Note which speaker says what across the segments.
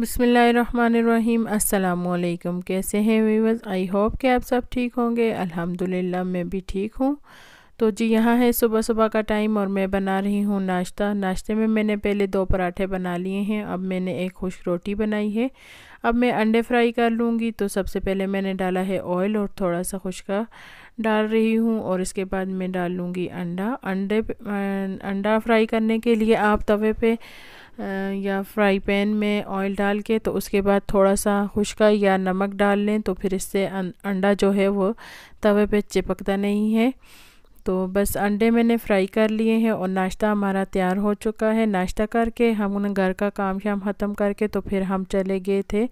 Speaker 1: बिसमीम् अल्लाम कैसे हैं वीवर्स आई होप कि आप सब ठीक होंगे अल्हम्दुलिल्लाह मैं भी ठीक हूँ तो जी यहाँ है सुबह सुबह का टाइम और मैं बना रही हूँ नाश्ता नाश्ते में मैंने पहले दो पराठे बना लिए हैं अब मैंने एक खुश रोटी बनाई है अब मैं अंडे फ्राई कर लूँगी तो सबसे पहले मैंने डाला है ऑयल और थोड़ा सा खुशका डाल रही हूँ और इसके बाद मैं डाल लूँगी अंडा अंडे अं, अंडा फ्राई करने के लिए आप तवे पर या फ्राई पैन में ऑयल डाल के तो उसके बाद थोड़ा सा खुशका या नमक डाल लें तो फिर इससे अं-, अंडा जो है वो तवे पे चिपकता नहीं है तो बस अंडे मैंने फ्राई कर लिए हैं और नाश्ता हमारा तैयार हो चुका है नाश्ता करके हम उन घर का काम शाम ख़त्म करके तो फिर हम चले गए थे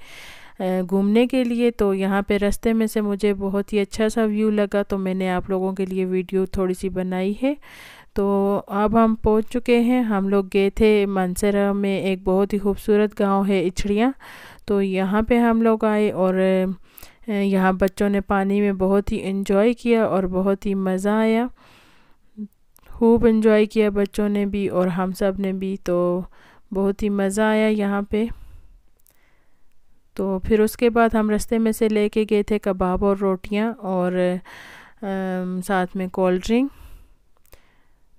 Speaker 1: घूमने के लिए तो यहाँ पे रास्ते में से मुझे बहुत ही अच्छा सा व्यू लगा तो मैंने आप लोगों के लिए वीडियो थोड़ी सी बनाई है तो अब हम पहुंच चुके हैं हम लोग गए थे मानसरा में एक बहुत ही खूबसूरत गांव है इछड़ियाँ तो यहाँ पे हम लोग आए और यहाँ बच्चों ने पानी में बहुत ही इन्जॉय किया और बहुत ही मज़ा आया खूब इन्जॉय किया बच्चों ने भी और हम सब ने भी तो बहुत ही मज़ा आया यहाँ पे तो फिर उसके बाद हम रास्ते में से लेके गए थे कबाब और रोटियाँ और आ, साथ में कोल्ड ड्रिंक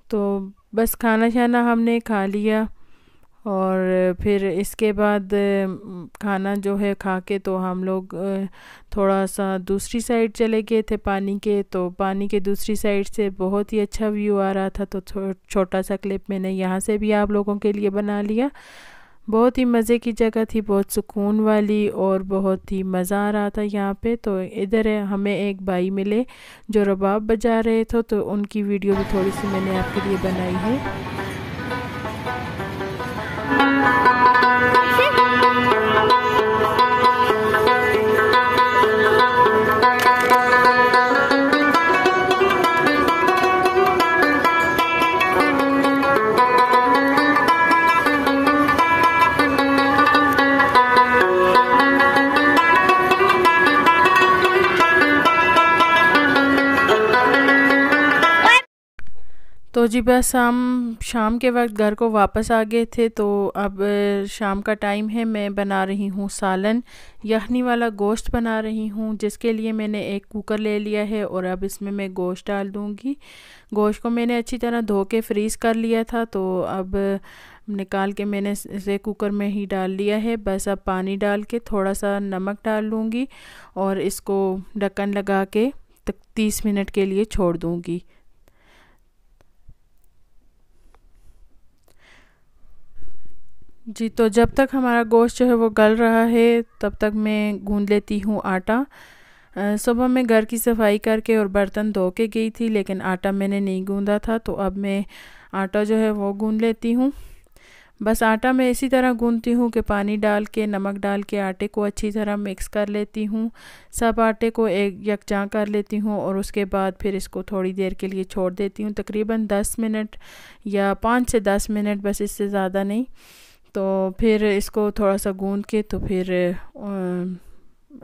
Speaker 1: तो बस खाना शाना हमने खा लिया और फिर इसके बाद खाना जो है खा के तो हम लोग थोड़ा सा दूसरी साइड चले गए थे पानी के तो पानी के दूसरी साइड से बहुत ही अच्छा व्यू आ रहा था तो छोटा सा क्लिप मैंने यहाँ से भी आप लोगों के लिए बना लिया बहुत ही मज़े की जगह थी बहुत सुकून वाली और बहुत ही मज़ा आ रहा था यहाँ पे तो इधर हमें एक भाई मिले जो रबाब बजा रहे थे तो उनकी वीडियो भी थोड़ी सी मैंने आपके लिए बनाई है तो जी बस हम शाम के वक्त घर को वापस आ गए थे तो अब शाम का टाइम है मैं बना रही हूँ सालन यखनी वाला गोश्त बना रही हूँ जिसके लिए मैंने एक कुकर ले लिया है और अब इसमें मैं गोश्त डाल दूँगी गोश्त को मैंने अच्छी तरह धो के फ्रीज़ कर लिया था तो अब निकाल के मैंने इसे कुकर में ही डाल लिया है बस अब पानी डाल के थोड़ा सा नमक डाल लूँगी और इसको ढक्कन लगा के तक तीस मिनट के लिए छोड़ दूँगी जी तो जब तक हमारा गोश्त जो है वो गल रहा है तब तक मैं गूंद लेती हूँ आटा सुबह मैं घर की सफाई करके और बर्तन धो के गई थी लेकिन आटा मैंने नहीं गूंदा था तो अब मैं आटा जो है वो गूंद लेती हूँ बस आटा मैं इसी तरह गूंदती हूँ कि पानी डाल के नमक डाल के आटे को अच्छी तरह मिक्स कर लेती हूँ सब आटे को एक यकजा कर लेती हूँ और उसके बाद फिर इसको थोड़ी देर के लिए छोड़ देती हूँ तकरीबन दस मिनट या पाँच से दस मिनट बस इससे ज़्यादा नहीं तो फिर इसको थोड़ा सा गूंद के तो फिर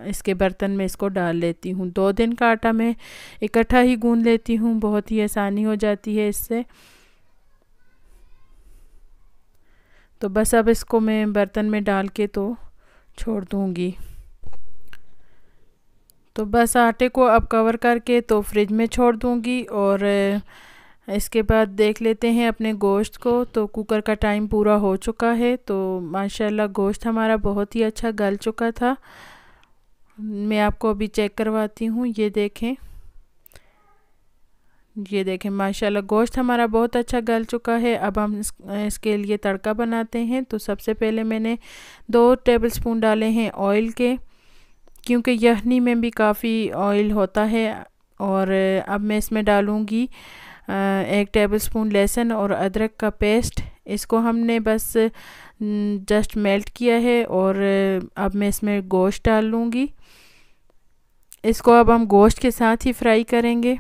Speaker 1: इसके बर्तन में इसको डाल लेती हूँ दो दिन का आटा मैं इकट्ठा ही गूंद लेती हूँ बहुत ही आसानी हो जाती है इससे तो बस अब इसको मैं बर्तन में डाल के तो छोड़ दूँगी तो बस आटे को अब कवर करके तो फ्रिज में छोड़ दूँगी और इसके बाद देख लेते हैं अपने गोश्त को तो कुकर का टाइम पूरा हो चुका है तो माशाल्लाह गोश्त हमारा बहुत ही अच्छा गल चुका था मैं आपको अभी चेक करवाती हूँ ये देखें ये देखें माशाल्लाह गोश्त हमारा बहुत अच्छा गल चुका है अब हम इस, इसके लिए तड़का बनाते हैं तो सबसे पहले मैंने दो स्पून डाले हैं ऑयल के क्योंकि यहनी में भी काफ़ी ऑयल होता है और अब मैं इसमें डालूँगी एक टेबलस्पून लहसुन और अदरक का पेस्ट इसको हमने बस जस्ट मेल्ट किया है और अब मैं इसमें गोश्त डाल लूँगी इसको अब हम गोश्त के साथ ही फ्राई करेंगे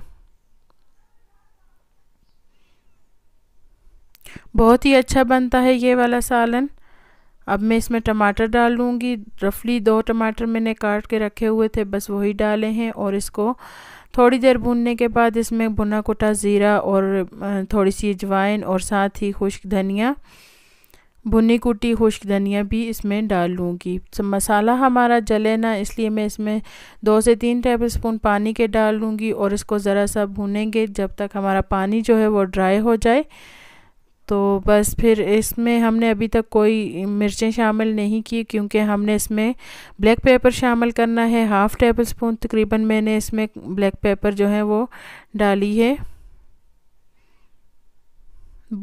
Speaker 1: बहुत ही अच्छा बनता है ये वाला सालन अब मैं इसमें टमाटर डाल लूँगी रफली दो टमाटर मैंने काट के रखे हुए थे बस वही डाले हैं और इसको थोड़ी देर भूनने के बाद इसमें भुना कुटा ज़ीरा और थोड़ी सी अजवाइन और साथ ही खुश्क धनिया भुनी कुटी खुश्क धनिया भी इसमें डाल डालूँगी मसाला हमारा जले ना इसलिए मैं इसमें दो से तीन टेबलस्पून पानी के डाल लूँगी और इसको ज़रा सा भूनेंगे जब तक हमारा पानी जो है वो ड्राई हो जाए तो बस फिर इसमें हमने अभी तक कोई मिर्चें शामिल नहीं की क्योंकि हमने इसमें ब्लैक पेपर शामिल करना है हाफ़ टेबल स्पून तकरीबन मैंने इसमें ब्लैक पेपर जो है वो डाली है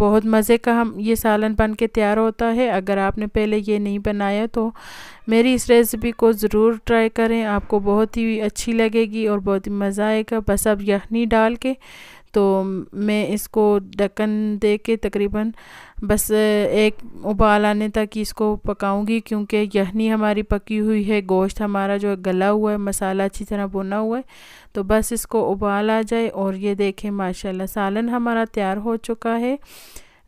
Speaker 1: बहुत मज़े का हम ये सालन बन के तैयार होता है अगर आपने पहले ये नहीं बनाया तो मेरी इस रेसिपी को ज़रूर ट्राई करें आपको बहुत ही अच्छी लगेगी और बहुत ही मज़ा आएगा बस अब यखनी डाल के तो मैं इसको ढक्कन दे के तकरीबन बस एक उबाल आने तक इसको पकाऊंगी क्योंकि यहनी हमारी पकी हुई है गोश्त हमारा जो गला हुआ है मसाला अच्छी तरह बुना हुआ है तो बस इसको उबाल आ जाए और ये देखें माशाल्लाह सालन हमारा तैयार हो चुका है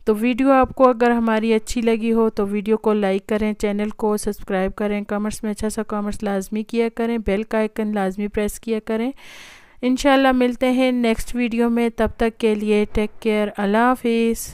Speaker 1: तो वीडियो आपको अगर हमारी अच्छी लगी हो तो वीडियो को लाइक करें चैनल को सब्सक्राइब करें कमेंट्स में अच्छा सा कमेंट्स लाजमी किया करें बेल का आइकन लाजमी प्रेस किया करें इनशाला मिलते हैं नेक्स्ट वीडियो में तब तक के लिए टेक केयर अल्लाह हाफिज़